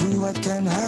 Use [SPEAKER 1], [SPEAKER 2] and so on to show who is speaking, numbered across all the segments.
[SPEAKER 1] kuatkan hati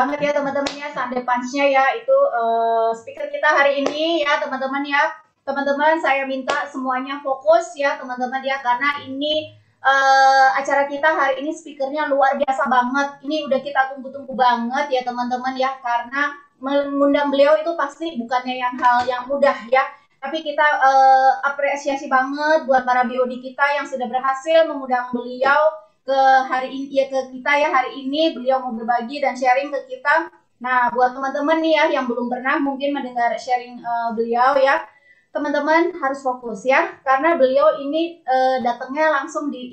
[SPEAKER 2] banget ya teman-teman ya Sunday Punch-nya ya itu uh, speaker kita hari ini ya teman-teman ya. Teman-teman saya minta semuanya fokus ya teman-teman ya karena ini uh, acara kita hari ini speakernya luar biasa banget. Ini udah kita tunggu-tunggu banget ya teman-teman ya karena mengundang beliau itu pasti bukannya yang hal yang mudah ya. Tapi kita uh, apresiasi banget buat para BOD kita yang sudah berhasil mengundang beliau ke hari ini ya ke kita ya hari ini beliau mau berbagi dan sharing ke kita. Nah, buat teman-teman nih ya yang belum pernah mungkin mendengar sharing uh, beliau ya, teman-teman harus fokus ya karena beliau ini uh, datangnya langsung di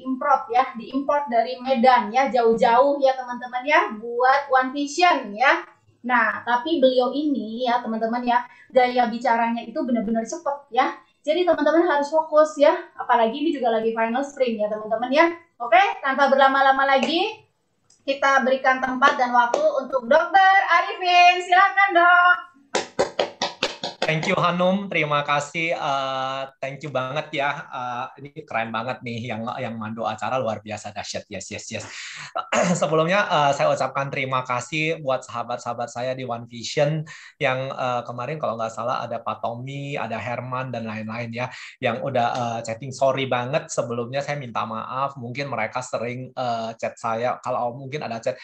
[SPEAKER 2] ya, diimport dari Medan ya jauh-jauh ya teman-teman ya buat One Vision ya. Nah, tapi beliau ini ya teman-teman ya gaya bicaranya itu benar-benar cepet ya. Jadi teman-teman harus fokus ya, apalagi ini juga lagi final spring ya teman-teman ya Oke, tanpa berlama-lama lagi, kita berikan tempat dan waktu untuk Dokter Arifin. Silakan dok.
[SPEAKER 3] Thank you Hanum, terima kasih. Uh, thank you banget ya. Uh, ini keren banget nih yang yang mandu acara luar biasa dahsyat. Yes yes yes. Sebelumnya uh, saya ucapkan terima kasih buat sahabat-sahabat saya di One Vision yang uh, kemarin kalau nggak salah ada Pak Tommy, ada Herman dan lain-lain ya yang udah uh, chatting. Sorry banget sebelumnya saya minta maaf. Mungkin mereka sering uh, chat saya kalau mungkin ada chat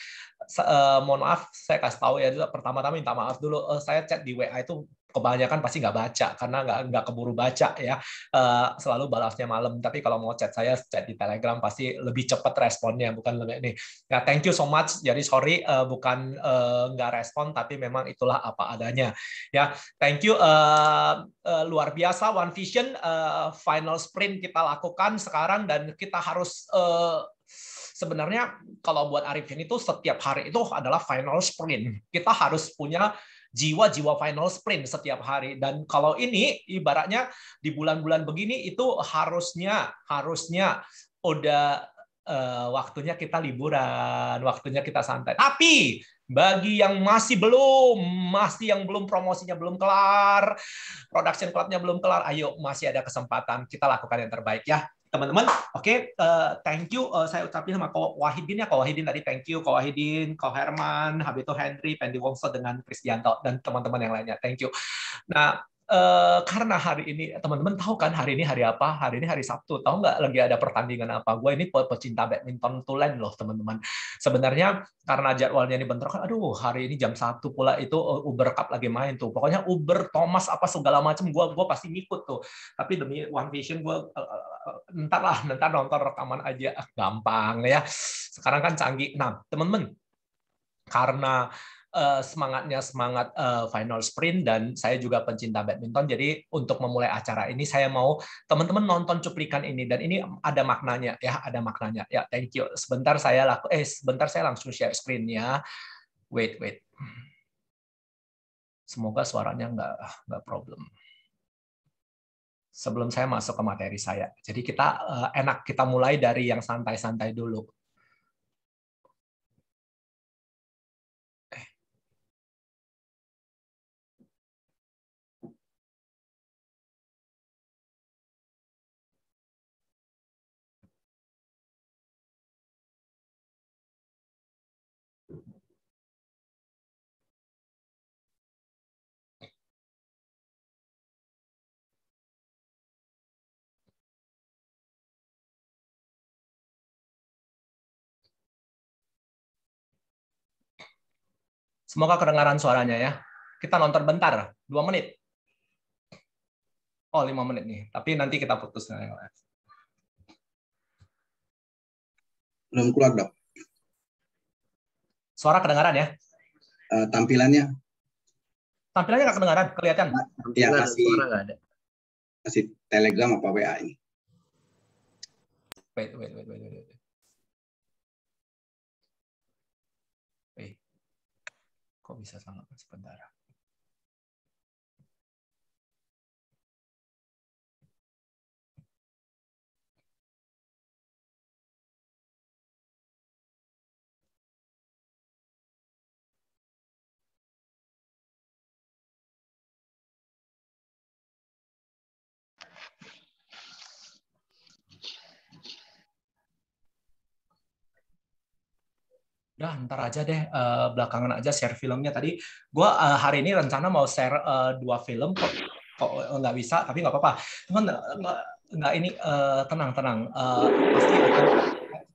[SPEAKER 3] uh, mohon maaf saya kasih tahu ya pertama-tama minta maaf dulu uh, saya chat di WA itu kebanyakan pasti nggak baca karena nggak nggak keburu baca ya uh, selalu balasnya malam tapi kalau mau chat saya chat di telegram pasti lebih cepat responnya bukan lebih nih ya thank you so much jadi sorry uh, bukan uh, nggak respon tapi memang itulah apa adanya ya thank you uh, uh, luar biasa one vision uh, final sprint kita lakukan sekarang dan kita harus uh, sebenarnya kalau buat Arifin itu setiap hari itu adalah final sprint kita harus punya jiwa-jiwa final sprint setiap hari. Dan kalau ini ibaratnya di bulan-bulan begini itu harusnya harusnya udah uh, waktunya kita liburan, waktunya kita santai. Tapi bagi yang masih belum, masih yang belum promosinya belum kelar, production clubnya belum kelar, ayo masih ada kesempatan kita lakukan yang terbaik ya teman-teman oke okay, uh, eh, thank you uh, saya ucapin sama kau Wahidin ya kau Wahidin tadi thank you kau Wahidin kau Herman Habito Henry Pendi Wongso dengan Kristianto dan teman-teman yang lainnya thank you nah Uh, karena hari ini teman-teman tahu kan hari ini hari apa? Hari ini hari Sabtu. Tahu nggak lagi ada pertandingan apa? Gue ini pe pecinta badminton tulen loh teman-teman. Sebenarnya karena jadwalnya ini bentrokan, aduh hari ini jam satu pula itu Uber Cup lagi main tuh. Pokoknya Uber Thomas apa segala macam gue gue pasti ngikut tuh. Tapi demi One Vision gue ntar lah, ntar nonton rekaman aja ah, gampang ya. Sekarang kan canggih. Nah, teman-teman, karena uh, semangatnya semangat uh, final sprint dan saya juga pencinta badminton jadi untuk memulai acara ini saya mau teman-teman nonton cuplikan ini dan ini ada maknanya ya ada maknanya ya thank you sebentar saya laku eh sebentar saya langsung share screen ya wait wait semoga suaranya nggak nggak problem sebelum saya masuk ke materi saya. Jadi kita eh, enak kita mulai dari yang
[SPEAKER 1] santai-santai dulu.
[SPEAKER 3] Semoga kedengaran suaranya ya. Kita nonton bentar, dua menit. Oh, lima menit nih. Tapi nanti kita putus. Belum keluar, dok. Suara kedengaran ya?
[SPEAKER 2] Uh, tampilannya.
[SPEAKER 3] Tampilannya nggak kedengaran, kelihatan. Ya, nah, kasih, suara nggak ada.
[SPEAKER 2] Kasih telegram apa WA ini. Wait, wait, wait, wait,
[SPEAKER 1] wait. kok bisa sama Pak
[SPEAKER 3] udah ntar aja deh uh, belakangan aja share filmnya tadi gue uh, hari ini rencana mau share uh, dua film kok kok eh, nggak bisa tapi nggak apa-apa teman nggak ini uh, tenang tenang uh, pasti akan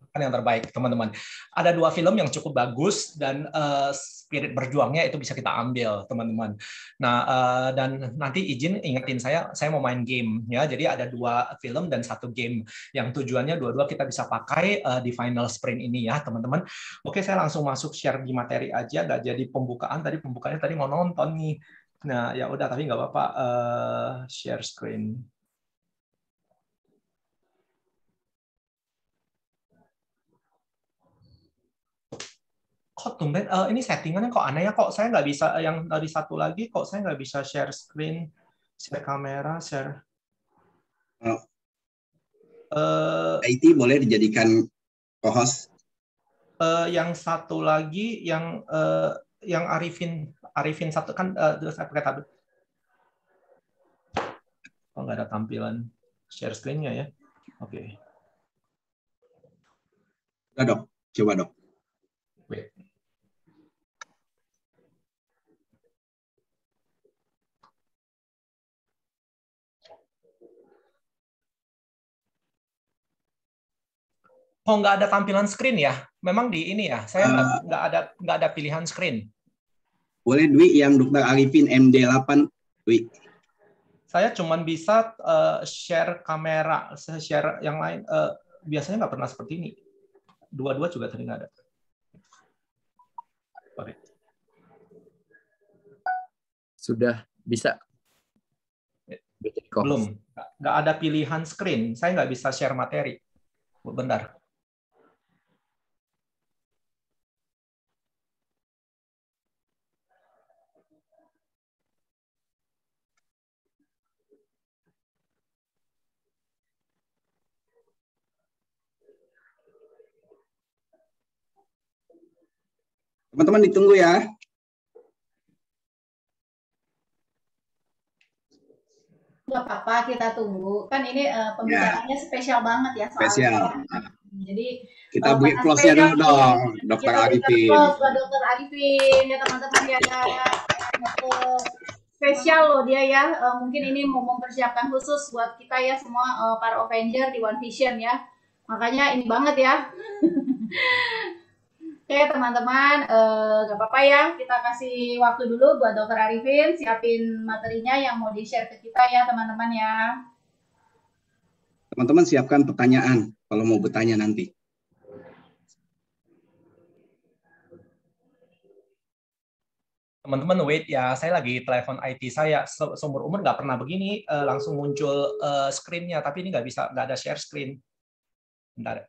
[SPEAKER 3] lakukan yang terbaik teman-teman ada dua film yang cukup bagus dan uh, spirit berjuangnya itu bisa kita ambil teman-teman nah uh, dan nanti izin ingetin saya saya mau main game ya jadi ada dua film dan satu game yang tujuannya dua-dua kita bisa pakai uh, di final sprint ini ya teman-teman oke saya langsung masuk share di materi aja gak jadi pembukaan tadi pembukanya tadi mau nonton nih nah ya udah tapi nggak apa-apa uh, share screen kok tumben uh, ini settingannya kok aneh ya kok saya nggak bisa eh, yang dari satu lagi kok saya nggak bisa share screen share kamera share oh. uh, eh, IT boleh dijadikan co-host uh, yang satu lagi yang uh, yang Arifin Arifin satu kan uh, saya pakai tablet kok nggak ada tampilan share screennya ya oke okay.
[SPEAKER 1] Ada coba dok
[SPEAKER 3] Oh nggak ada tampilan screen ya? Memang di ini ya? Saya nggak ah. nggak ada nggak ada pilihan screen. Boleh Dwi yang Dokter Arifin MD8 Dwi. Saya cuma bisa uh, share kamera, saya share yang lain. Uh, biasanya nggak pernah seperti ini. Dua-dua juga tadi nggak ada. Sorry. Sudah bisa. Belum. Nggak ada pilihan screen. Saya nggak bisa share materi. Bentar.
[SPEAKER 1] Teman-teman ditunggu ya.
[SPEAKER 2] Gak apa-apa, kita tunggu. Kan ini uh, eh, pembicaraannya ya. spesial banget ya. Spesial. Jadi kita uh, buat close-nya dulu dong, Dokter Arifin. Kita close Dokter Arifin ya teman-teman dia ada ya. Spesial loh dia ya. Uh, mungkin ini mau mempersiapkan khusus buat kita ya semua uh, para Avenger di One Vision ya. Makanya ini banget ya. Oke teman-teman, nggak eh, gak apa-apa ya, kita kasih waktu dulu buat dokter Arifin siapin materinya yang mau di-share ke kita ya teman-teman ya.
[SPEAKER 3] Teman-teman siapkan pertanyaan kalau mau bertanya nanti. Teman-teman wait ya, saya lagi telepon IT saya, seumur umur nggak pernah begini, uh, langsung muncul uh, screen-nya, tapi ini nggak bisa, nggak ada share screen. Bentar. Ya.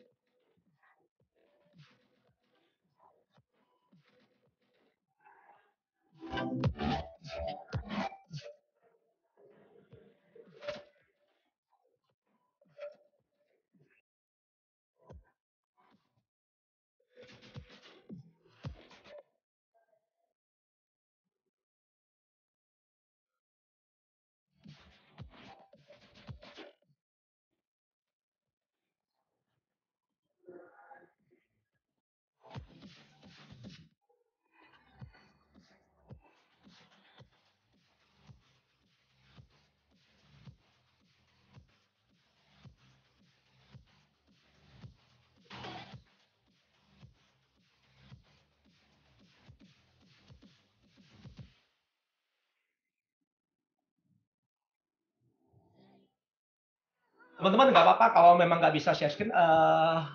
[SPEAKER 3] teman-teman nggak apa-apa kalau memang nggak bisa share screen uh,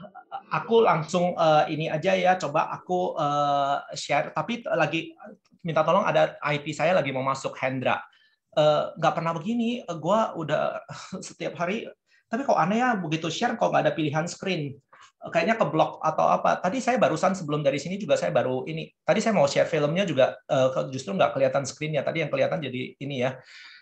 [SPEAKER 3] aku langsung uh, ini aja ya coba aku uh, share tapi lagi minta tolong ada IP saya lagi mau masuk Hendra uh, nggak pernah begini uh, gue udah setiap hari tapi kok aneh ya begitu share kok nggak ada pilihan screen uh, kayaknya ke blok atau apa tadi saya barusan sebelum dari sini juga saya baru ini tadi saya mau share filmnya juga uh, justru nggak kelihatan screennya tadi yang kelihatan jadi ini ya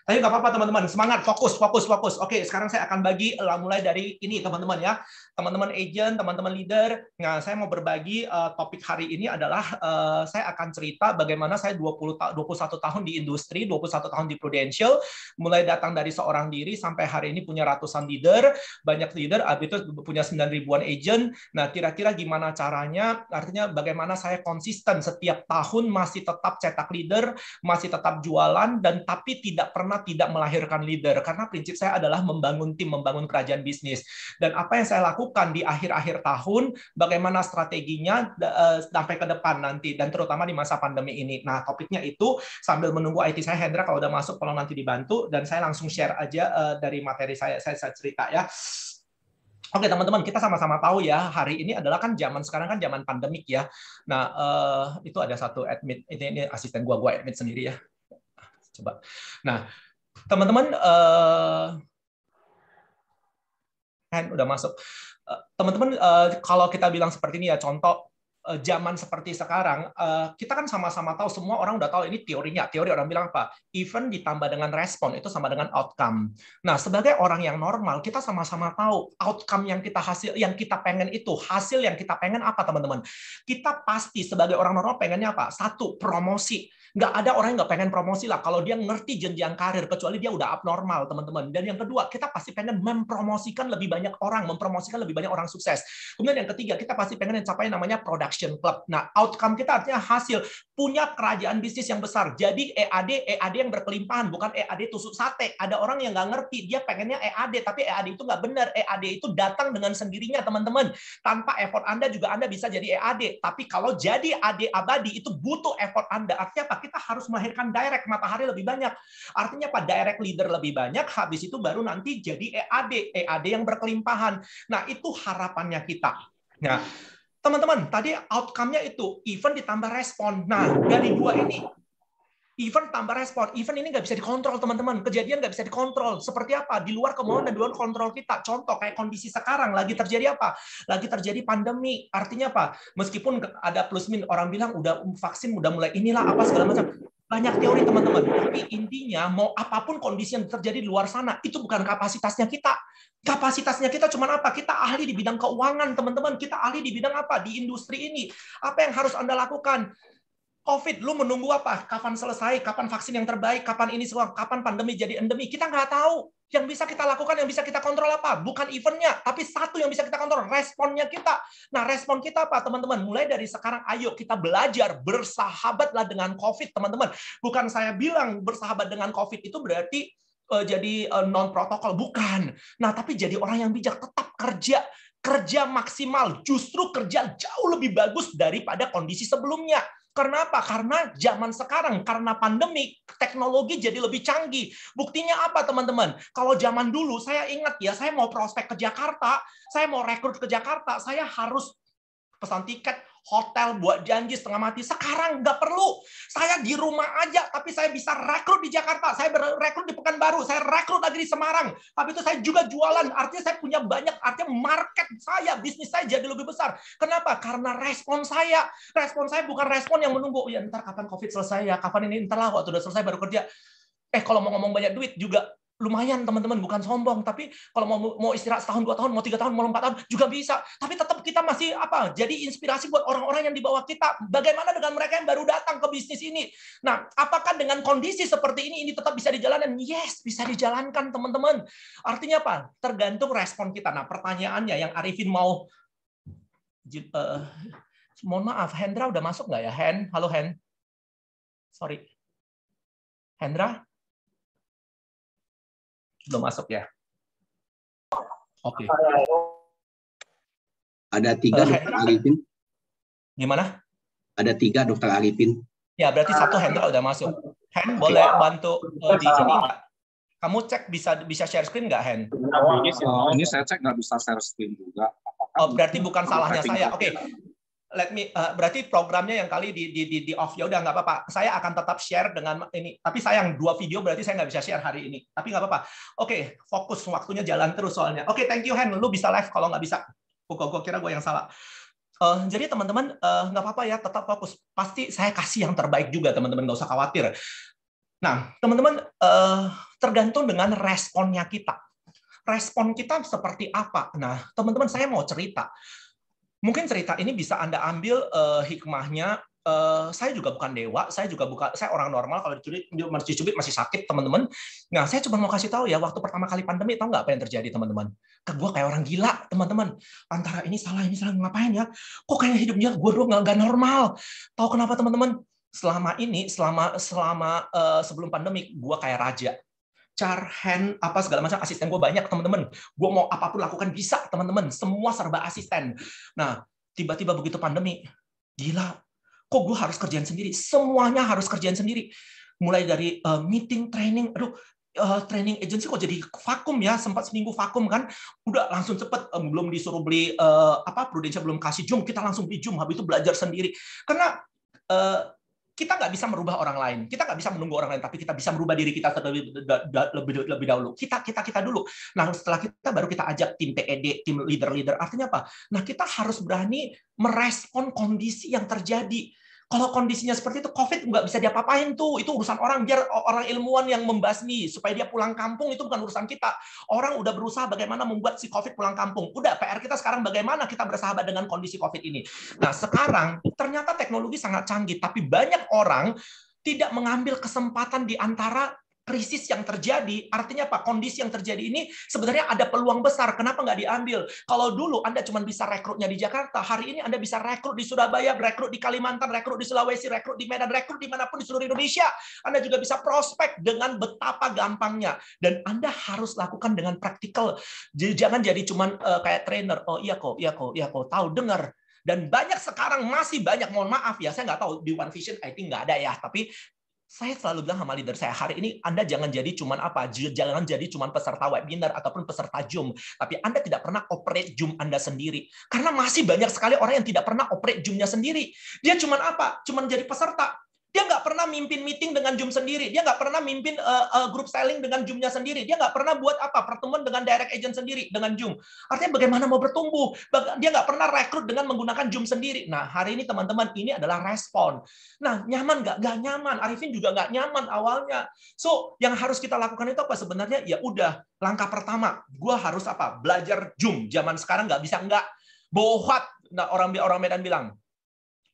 [SPEAKER 3] tapi nggak apa-apa teman-teman, semangat, fokus, fokus, fokus. Oke, sekarang saya akan bagi uh, mulai dari ini teman-teman ya. Teman-teman agent, teman-teman leader, nah saya mau berbagi uh, topik hari ini adalah uh, saya akan cerita bagaimana saya 20 ta 21 tahun di industri, 21 tahun di Prudential, mulai datang dari seorang diri sampai hari ini punya ratusan leader, banyak leader, abis itu punya 9 ribuan agent. Nah, kira-kira gimana caranya? Artinya bagaimana saya konsisten setiap tahun masih tetap cetak leader, masih tetap jualan dan tapi tidak pernah karena tidak melahirkan leader karena prinsip saya adalah membangun tim, membangun kerajaan bisnis. Dan apa yang saya lakukan di akhir-akhir tahun, bagaimana strateginya eh, sampai ke depan nanti dan terutama di masa pandemi ini. Nah, topiknya itu sambil menunggu IT saya Hendra kalau udah masuk kalau nanti dibantu dan saya langsung share aja eh, dari materi saya saya, saya cerita ya. Oke teman-teman, kita sama-sama tahu ya hari ini adalah kan zaman sekarang kan zaman pandemik ya. Nah uh, itu ada satu admit ini, ini asisten gua gua admin sendiri ya. Coba. Nah teman-teman uh, kan udah masuk. Eh, teman-teman, uh, kalau kita bilang seperti ini ya, contoh zaman seperti sekarang, kita kan sama-sama tahu, semua orang udah tahu ini teorinya. Teori orang bilang apa? Event ditambah dengan respon, itu sama dengan outcome. Nah, sebagai orang yang normal, kita sama-sama tahu outcome yang kita hasil, yang kita pengen itu, hasil yang kita pengen apa, teman-teman. Kita pasti sebagai orang normal pengennya apa? Satu, promosi nggak ada orang yang nggak pengen promosi lah kalau dia ngerti jenjang karir kecuali dia udah abnormal teman-teman dan yang kedua kita pasti pengen mempromosikan lebih banyak orang mempromosikan lebih banyak orang sukses kemudian yang ketiga kita pasti pengen mencapai namanya production club nah outcome kita artinya hasil punya kerajaan bisnis yang besar. Jadi EAD, EAD yang berkelimpahan, bukan EAD tusuk sate. Ada orang yang nggak ngerti, dia pengennya EAD, tapi EAD itu nggak benar. EAD itu datang dengan sendirinya, teman-teman. Tanpa effort Anda juga Anda bisa jadi EAD. Tapi kalau jadi AD abadi, itu butuh effort Anda. Artinya apa? Kita harus melahirkan direct, matahari lebih banyak. Artinya apa? Direct leader lebih banyak, habis itu baru nanti jadi EAD. EAD yang berkelimpahan. Nah, itu harapannya kita. Nah, Teman-teman, tadi outcome-nya itu event ditambah respon. Nah, dari dua ini, event tambah respon. Event ini nggak bisa dikontrol, teman-teman. Kejadian nggak bisa dikontrol. Seperti apa? Di luar kemauan dan di luar kontrol kita. Contoh, kayak kondisi sekarang, lagi terjadi apa? Lagi terjadi pandemi. Artinya apa? Meskipun ada plus min, orang bilang udah vaksin, udah mulai inilah, apa segala macam banyak teori teman-teman, tapi intinya mau apapun kondisi yang terjadi di luar sana, itu bukan kapasitasnya kita. Kapasitasnya kita cuma apa? Kita ahli di bidang keuangan, teman-teman. Kita ahli di bidang apa? Di industri ini. Apa yang harus Anda lakukan? COVID, lu menunggu apa? Kapan selesai? Kapan vaksin yang terbaik? Kapan ini semua? Kapan pandemi jadi endemi? Kita nggak tahu. Yang bisa kita lakukan, yang bisa kita kontrol apa? Bukan eventnya, tapi satu yang bisa kita kontrol, responnya kita. Nah, respon kita apa, teman-teman? Mulai dari sekarang, ayo kita belajar bersahabatlah dengan COVID, teman-teman. Bukan saya bilang bersahabat dengan COVID itu berarti uh, jadi uh, eh, non protokol, bukan. Nah, tapi jadi orang yang bijak, tetap kerja, kerja maksimal, justru kerja jauh lebih bagus daripada kondisi sebelumnya. Karena apa? Karena zaman sekarang, karena pandemi, teknologi jadi lebih canggih. Buktinya apa, teman-teman? Kalau zaman dulu, saya ingat ya, saya mau prospek ke Jakarta, saya mau rekrut ke Jakarta, saya harus pesan tiket, hotel buat janji setengah mati. Sekarang nggak perlu. Saya di rumah aja, tapi saya bisa rekrut di Jakarta. Saya rekrut di Pekanbaru. Saya rekrut lagi di Semarang. Tapi itu saya juga jualan. Artinya saya punya banyak. Artinya market saya, bisnis saya jadi lebih besar. Kenapa? Karena respon saya. Respon saya bukan respon yang menunggu. Ya ntar kapan COVID selesai ya. Kapan ini ntar lah waktu udah selesai baru kerja. Eh kalau mau ngomong banyak duit juga lumayan teman-teman bukan sombong tapi kalau mau mau istirahat setahun dua tahun mau tiga tahun mau empat tahun juga bisa tapi tetap kita masih apa jadi inspirasi buat orang-orang yang di bawah kita bagaimana dengan mereka yang baru datang ke bisnis ini nah apakah dengan kondisi seperti ini ini tetap bisa dijalankan yes bisa dijalankan teman-teman artinya apa tergantung respon kita nah pertanyaannya yang Arifin mau uh, mohon maaf Hendra udah masuk nggak ya Hen halo Hen
[SPEAKER 1] sorry Hendra
[SPEAKER 3] belum masuk ya. Oke. Okay. Ada tiga uh, dokter Arifin. Gimana? Ada tiga dokter Arifin. Ya berarti satu Hendra udah masuk. Hen okay. boleh bantu uh, di sini nggak? Kamu cek bisa bisa share screen nggak Hen? Uh, ini
[SPEAKER 1] saya cek nggak bisa share screen juga.
[SPEAKER 3] oh berarti bukan salahnya saya. Oke. Okay let me uh, berarti programnya yang kali di di di, di off ya udah nggak apa-apa saya akan tetap share dengan ini tapi sayang dua video berarti saya nggak bisa share hari ini tapi nggak apa-apa oke okay, fokus waktunya jalan terus soalnya oke okay, thank you Hen lu bisa live kalau nggak bisa gue kira gue yang salah Uh, jadi teman-teman uh, apa-apa ya tetap fokus pasti saya kasih yang terbaik juga teman-teman nggak usah khawatir nah teman-teman uh, tergantung dengan responnya kita respon kita seperti apa nah teman-teman saya mau cerita mungkin cerita ini bisa anda ambil uh, hikmahnya Uh, saya juga bukan dewa, saya juga bukan saya orang normal kalau dicubit cubit masih sakit teman-teman. Nah, saya cuma mau kasih tahu ya waktu pertama kali pandemi tahu nggak apa yang terjadi teman-teman? Ke gue kayak orang gila teman-teman. Antara ini salah ini salah ngapain ya? Kok kayak hidupnya gue doang nggak normal. Tahu kenapa teman-teman? Selama ini selama selama uh, sebelum pandemi gue kayak raja hand apa segala macam asisten gue banyak teman-teman. Gue mau apapun lakukan bisa teman-teman. Semua serba asisten. Nah tiba-tiba begitu pandemi, gila. Kok gue harus kerjaan sendiri? Semuanya harus kerjaan sendiri. Mulai dari uh, meeting, training, aduh uh, training agency kok jadi vakum ya sempat seminggu vakum kan udah langsung cepet um, belum disuruh beli uh, apa Prudential belum kasih jom kita langsung beli jom habis itu belajar sendiri karena uh, kita nggak bisa merubah orang lain, kita nggak bisa menunggu orang lain, tapi kita bisa merubah diri kita terlebih lebih, lebih dahulu. Kita kita kita dulu. Nah setelah kita baru kita ajak tim TED, tim leader-leader. Artinya apa? Nah kita harus berani merespon kondisi yang terjadi kalau kondisinya seperti itu, COVID nggak bisa diapa-apain tuh. Itu urusan orang, biar orang ilmuwan yang membasmi. Supaya dia pulang kampung, itu bukan urusan kita. Orang udah berusaha bagaimana membuat si COVID pulang kampung. Udah, PR kita sekarang bagaimana kita bersahabat dengan kondisi COVID ini. Nah, sekarang ternyata teknologi sangat canggih. Tapi banyak orang tidak mengambil kesempatan di antara krisis yang terjadi, artinya apa? Kondisi yang terjadi ini sebenarnya ada peluang besar. Kenapa nggak diambil? Kalau dulu Anda cuma bisa rekrutnya di Jakarta, hari ini Anda bisa rekrut di Surabaya, rekrut di Kalimantan, rekrut di Sulawesi, rekrut di Medan, rekrut di dimanapun di seluruh Indonesia. Anda juga bisa prospek dengan betapa gampangnya. Dan Anda harus lakukan dengan praktikal. Jadi Jangan jadi cuma uh, eh, kayak trainer. Oh iya kok, iya kok, iya kok. Tahu, dengar, dan banyak sekarang masih banyak mohon maaf ya saya nggak tahu di One Vision I think nggak ada ya tapi saya selalu bilang sama leader saya hari ini Anda jangan jadi cuman apa jangan jadi cuman peserta webinar ataupun peserta Zoom tapi Anda tidak pernah operate Zoom Anda sendiri karena masih banyak sekali orang yang tidak pernah operate Zoom-nya sendiri dia cuman apa cuman jadi peserta dia nggak pernah mimpin meeting dengan Zoom sendiri. Dia nggak pernah mimpin uh, eh, uh, eh, grup selling dengan Zoom-nya sendiri. Dia nggak pernah buat apa pertemuan dengan direct agent sendiri dengan Zoom. Artinya bagaimana mau bertumbuh? Dia nggak pernah rekrut dengan menggunakan Zoom sendiri. Nah hari ini teman-teman ini adalah respon. Nah nyaman nggak? Nggak nyaman. Arifin juga nggak nyaman awalnya. So yang harus kita lakukan itu apa sebenarnya? Ya udah langkah pertama, gue harus apa? Belajar Zoom. Zaman sekarang nggak bisa nggak. Bohat. Nah orang orang Medan bilang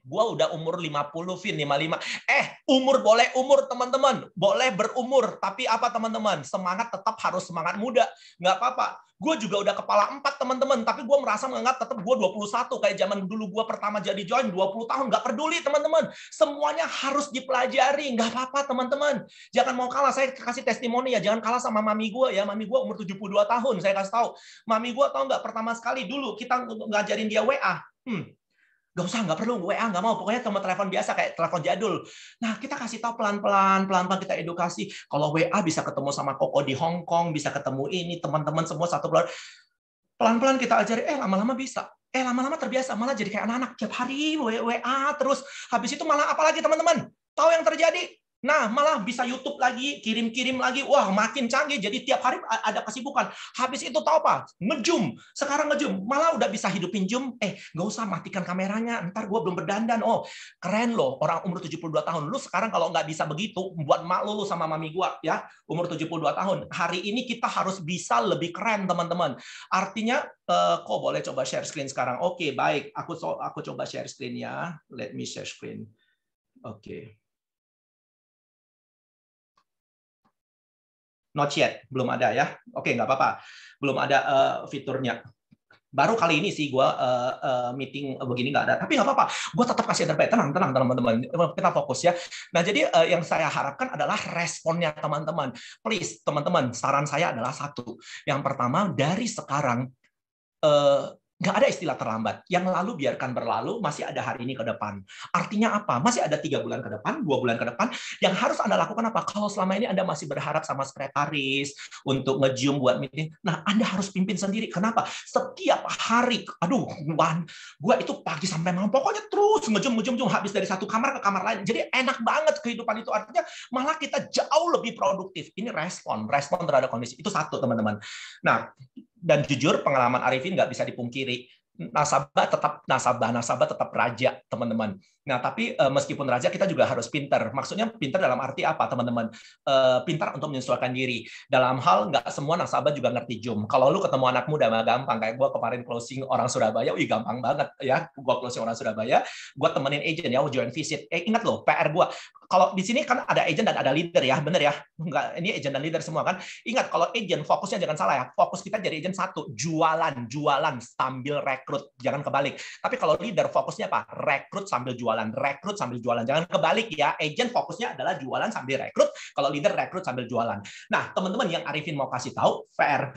[SPEAKER 3] Gua udah umur 50, Vin, 55. Eh, umur boleh umur, teman-teman. Boleh berumur. Tapi apa, teman-teman? Semangat tetap harus semangat muda. Nggak apa-apa. Gue juga udah kepala empat teman-teman, tapi gue merasa menganggap tetap gue 21. Kayak zaman dulu gue pertama jadi join, 20 tahun. Nggak peduli, teman-teman. Semuanya harus dipelajari. Nggak apa-apa, teman-teman. Jangan mau kalah. Saya kasih testimoni ya. Jangan kalah sama mami gue ya. Mami gue umur 72 tahun. Saya kasih tahu. Mami gue tau nggak pertama sekali dulu kita ngajarin dia WA. Hmm, Gak usah, gak perlu, WA gak mau. Pokoknya teman telepon biasa kayak telepon jadul. Nah, kita kasih tahu pelan-pelan, pelan-pelan kita edukasi. Kalau WA bisa ketemu sama Koko di Hong Kong, bisa ketemu ini teman-teman semua satu bulan. Pelan-pelan kita ajari, eh lama-lama bisa. Eh lama-lama terbiasa, malah jadi kayak anak-anak tiap hari WA terus. Habis itu malah apalagi teman-teman? Tahu yang terjadi? Nah, malah bisa YouTube lagi, kirim-kirim lagi. Wah, makin canggih. Jadi tiap hari ada kesibukan. Habis itu tahu apa? Ngejum. Sekarang ngejum. Malah udah bisa hidupin jum. Eh, nggak usah matikan kameranya. Ntar gue belum berdandan. Oh, keren loh. Orang umur 72 tahun. Lu sekarang kalau nggak bisa begitu, buat mak lu, lu sama mami gue. ya Umur 72 tahun. Hari ini kita harus bisa lebih keren, teman-teman. Artinya, eh, kok boleh coba share screen sekarang? Oke, okay, baik. Aku, aku coba share screen ya. Let me share screen. Oke. Okay.
[SPEAKER 1] Not yet, belum ada ya.
[SPEAKER 3] Oke, okay, nggak apa-apa, belum ada uh, fiturnya. Baru kali ini sih gue uh, uh, eh, meeting begini nggak ada, tapi nggak apa-apa. Gue tetap kasih terbaik. Tenang, tenang, teman-teman. Kita fokus ya. Nah, jadi uh, yang saya harapkan adalah responnya teman-teman. Please, teman-teman, saran saya adalah satu. Yang pertama dari sekarang uh, Nggak ada istilah terlambat. Yang lalu biarkan berlalu, masih ada hari ini ke depan. Artinya apa? Masih ada tiga bulan ke depan, dua bulan ke depan. Yang harus Anda lakukan apa? Kalau selama ini Anda masih berharap sama sekretaris untuk ngejium buat meeting, nah Anda harus pimpin sendiri. Kenapa? Setiap hari, aduh, wan, gua itu pagi sampai malam, pokoknya terus ngejium, ngejium, ngejium, habis dari satu kamar ke kamar lain. Jadi enak banget kehidupan itu. Artinya malah kita jauh lebih produktif. Ini respon, respon terhadap kondisi. Itu satu, teman-teman. Nah, dan jujur pengalaman Arifin nggak bisa dipungkiri nasabah tetap nasabah nasabah tetap raja teman-teman Nah, tapi uh, meskipun raja kita juga harus pintar Maksudnya pintar dalam arti apa, teman-teman? Uh, eh, pintar untuk menyesuaikan diri. Dalam hal nggak semua nasabah juga ngerti Zoom. Kalau lu ketemu anak muda mah gampang. Kayak gue kemarin closing orang Surabaya, wih gampang banget ya. Gue closing orang Surabaya, gue temenin agent ya, join visit. Eh, ingat loh, PR gue. Kalau di sini kan ada agent dan ada leader ya, bener ya? Enggak, ini agent dan leader semua kan. Ingat, kalau agent fokusnya jangan salah ya. Fokus kita jadi agent satu, jualan, jualan sambil rekrut, jangan kebalik. Tapi kalau leader fokusnya apa? Rekrut sambil jualan jualan rekrut sambil jualan. Jangan kebalik ya. Agent fokusnya adalah jualan sambil rekrut. Kalau leader rekrut sambil jualan. Nah, teman-teman yang Arifin mau kasih tahu, fair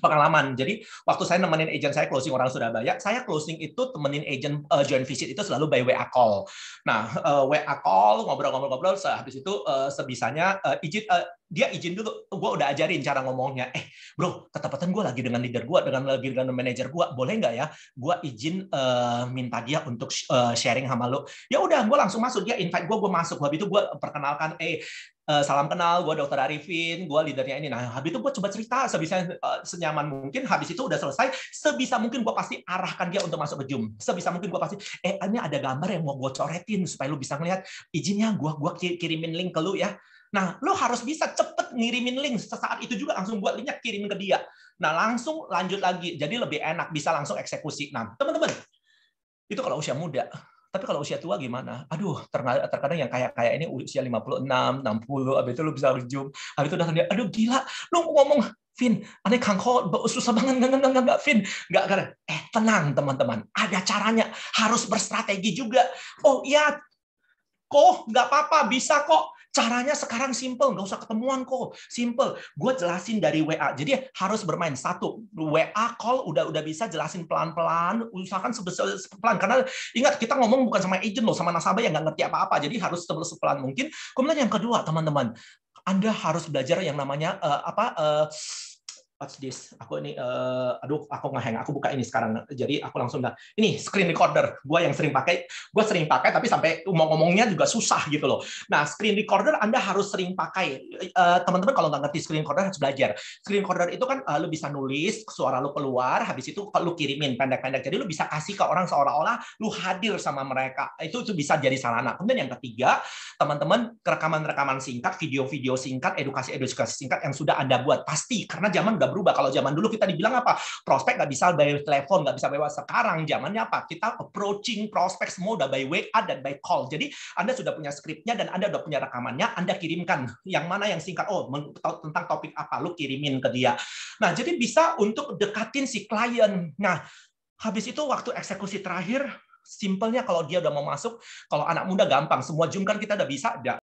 [SPEAKER 3] pengalaman. Jadi waktu saya nemenin agent saya closing orang sudah banyak saya closing itu temenin agent uh, joint visit itu selalu by WA call. Nah, uh, eh, WA call ngobrol-ngobrol-ngobrol, habis itu uh, sebisanya uh, izin uh, dia izin dulu gue udah ajarin cara ngomongnya eh bro ketepatan gue lagi dengan leader gue dengan lagi dengan manajer gue boleh nggak ya gue izin uh, minta dia untuk uh, sharing sama lo ya udah gue langsung masuk dia invite gue gue masuk habis itu gue perkenalkan eh, eh salam kenal gue dokter Arifin gue leadernya ini nah habis itu gue coba cerita sebisa senyaman mungkin habis itu udah selesai sebisa mungkin gue pasti arahkan dia untuk masuk ke Zoom sebisa mungkin gue pasti eh ini ada gambar yang mau gue coretin supaya lo bisa ngeliat izinnya gue gua kirimin link ke lo ya Nah, lo harus bisa cepet ngirimin link sesaat itu juga langsung buat linknya kirim ke dia. Nah, langsung lanjut lagi. Jadi lebih enak, bisa langsung eksekusi. Nah, teman-teman, itu kalau usia muda. Tapi kalau usia tua gimana? Aduh, terkadang yang kayak-kayak ini usia 56, 60, habis itu lo bisa zoom, habis itu datang dia, aduh gila, lo ngomong, Vin, aneh kangkol, susah banget, enggak, enggak, enggak, enggak, Vin. Enggak, enggak. Eh, tenang teman-teman, ada caranya, harus berstrategi juga. Oh iya, kok nggak apa-apa, bisa kok. Caranya sekarang simple, nggak usah ketemuan kok. Simple. Gue jelasin dari WA. Jadi harus bermain satu WA call udah udah bisa jelasin pelan-pelan, usahakan sebesar pelan karena ingat kita ngomong bukan sama agent loh, sama nasabah yang nggak ngerti apa-apa. Jadi harus sebesar sepelan mungkin. Kemudian yang kedua, teman-teman, Anda harus belajar yang namanya uh, apa uh, what's this? Aku ini, uh, aduh, aku ngeheng, aku buka ini sekarang. Jadi aku langsung bilang, ini screen recorder. Gua yang sering pakai, Gua sering pakai, tapi sampai ngomong ngomongnya juga susah gitu loh. Nah, screen recorder Anda harus sering pakai. Uh, Teman-teman kalau nggak ngerti screen recorder harus belajar. Screen recorder itu kan uh, lu bisa nulis, suara lu keluar, habis itu lu kirimin pendek-pendek. Jadi lu bisa kasih ke orang seolah-olah lu hadir sama mereka. Itu itu bisa jadi sarana. Kemudian yang ketiga, teman-teman rekaman-rekaman singkat, video-video singkat, edukasi-edukasi singkat yang sudah Anda buat. Pasti, karena zaman udah berubah. Kalau zaman dulu kita dibilang apa? Prospek nggak bisa by telepon, nggak bisa by WhatsApp. Sekarang zamannya apa? Kita approaching prospek semua udah by WA dan by call. Jadi Anda sudah punya skripnya dan Anda udah punya rekamannya, Anda kirimkan. Yang mana yang singkat, oh tentang topik apa, lu kirimin ke dia. Nah, jadi bisa untuk dekatin si klien. Nah, habis itu waktu eksekusi terakhir, simpelnya kalau dia udah mau masuk, kalau anak muda gampang, semua Zoom kan kita udah bisa,